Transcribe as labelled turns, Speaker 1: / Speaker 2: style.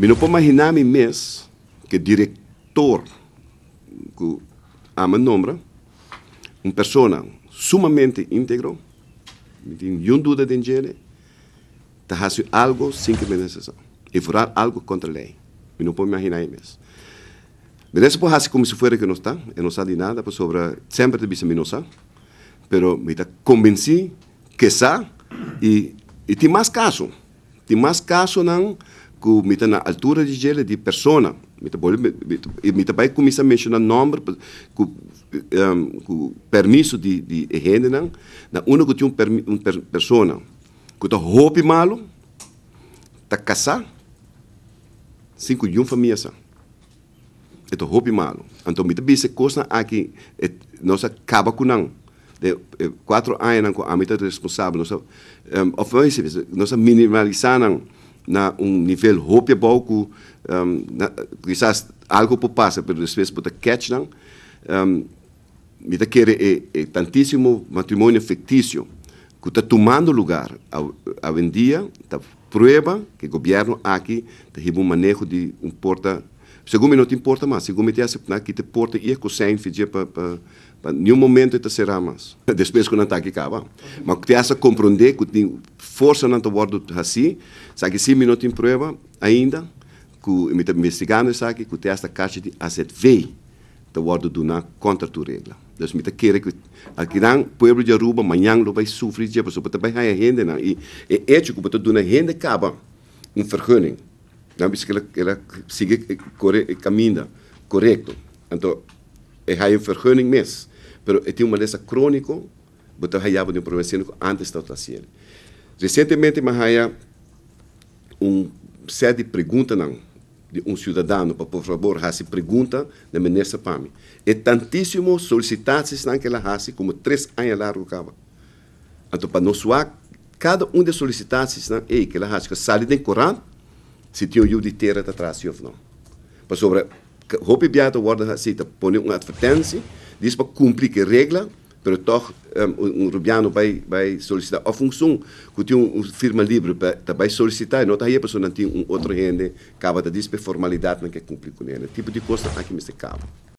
Speaker 1: Me no puedo imaginar un mes que director, que ama nombra, una persona sumamente íntegro, sin duda de ele, está algo sin que me necesite, y furar algo contra ley. lei. Me puedo puedo imaginar mes. Mas pues, isso como si fuera que no está, no sabe nada, por pues, sobre, siempre te disse que no sabe, pero me está convencí que sabe, y e más caso, Tiene más caso não que está na altura de gelo de persona mita também mita, mita mencionar ku misa menciona um, permisso de de na única que tinha permi, un per, persona ku ta hopi malo ta kasa cinco de uma família sa eto hopi malo então mita bise coisa aqui et nossa acaba de quatro anos com a mita responsável nós, um, nós nossa na um nível hoopje bouw um, na, quizás algo po passar pero después vezes ta catch nan um, mi tantíssimo matrimônio fictício que eh, eh, está tomando lugar ao, ao em dia, está prueba que o governo aqui tem um manejo de um porta Segundo não te importa mais. Segundo te acha que te porta e é que o sem fizer para pa, nenhum momento te será mais. Depois tá que não está aqui cá, vá. Mas te acha compreender que tem força na tua bordo assim, sabe que se não tem prova ainda, que me está investigando, sabe que te acha caixa de acet vei, te bordo do na contra tu regra. Dus met tá de aqui não kidan pueblo de Aruba, manhã lo vai sofrer, já passou, para também a renda, e é isso tipo, ético, para tu na renda acaba, Um vergonha não porque ela, ela sigue o caminha correto. Então, é aí um vergunning mes, mas é tem uma doença crônica, eu aí há um problema crônico antes da trazer. Recentemente, mas aí um série de perguntas de um cidadão, para por favor, faça pergunta da ministra Pami. E é tantíssimo solicitações ela raça, como três anos largo cava. Então, para nós, cada um de solicitações, ei, que ela que sai de corante, Sitio jullie teren te traas of não, Mas sobre a roupa e te worden zitten. Pone een advertentie. para cumprir een regra, para Pero um, um rubiano vai, vai solicitar. A função que tem uma firma livre para vai solicitar, não está aí a pessoa não tem um outro rende, acaba de dizer formalidade, não quer cumprir com ele. Tipo de coisa aqui me se